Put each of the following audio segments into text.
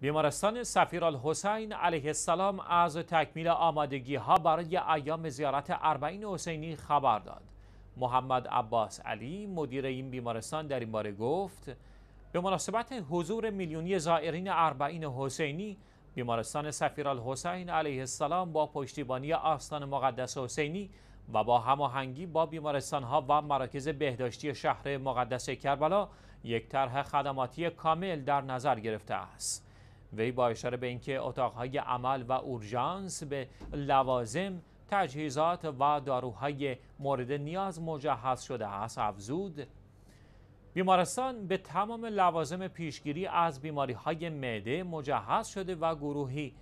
بیمارستان سفیرالحسین علیه السلام از تکمیل آمادگی ها برای ایام زیارت اربعین حسینی خبر داد. محمد عباس علی مدیر این بیمارستان در این باره گفت به مناسبت حضور میلیونی زائرین اربعین حسینی بیمارستان سفیرالحسین علیه السلام با پشتیبانی آستان مقدس حسینی و با هماهنگی با بیمارستان ها و مراکز بهداشتی شهر مقدس کربلا یک طرح خدماتی کامل در نظر گرفته است. وی با اشاره به اینکه اتاقهای عمل و اورژانس به لوازم تجهیزات و داروهای مورد نیاز مجهز شده است افزود بیمارستان به تمام لوازم پیشگیری از بیماری های معده مجهز شده و گروهی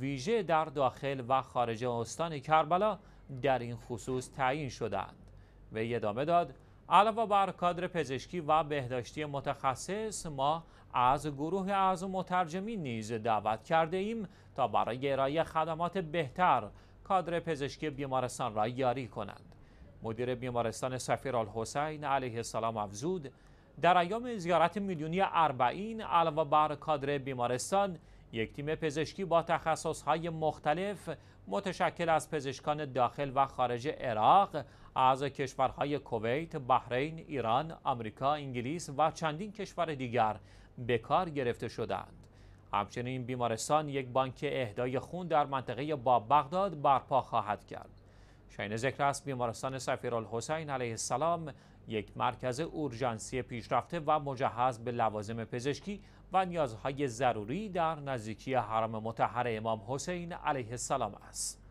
ویژه در داخل و خارج استان کربلا در این خصوص تعیین شدند وی ادامه داد علاوه بر کادر پزشکی و بهداشتی متخصص ما از گروه از مترجمین نیز دعوت کرده ایم تا برای ارائه خدمات بهتر کادر پزشکی بیمارستان را یاری کنند مدیر بیمارستان سفیر الحسین علیه السلام افزود در ایام زیارت میلیونی اربعین علاوه بر کادر بیمارستان یک تیم پزشکی با تخصصهای مختلف متشکل از پزشکان داخل و خارج عراق از کشورهای کویت، بحرین، ایران، آمریکا، انگلیس و چندین کشور دیگر به کار گرفته شدند. همچنین بیمارستان یک بانک اهدای خون در منطقه باب بغداد برپا خواهد کرد. شاین ذکر است بیمارستان سفیرالحسین علیه السلام یک مرکز اورژانسی پیشرفته و مجهز به لوازم پزشکی و نیازهای ضروری در نزدیکی حرم متحر امام حسین علیه السلام است.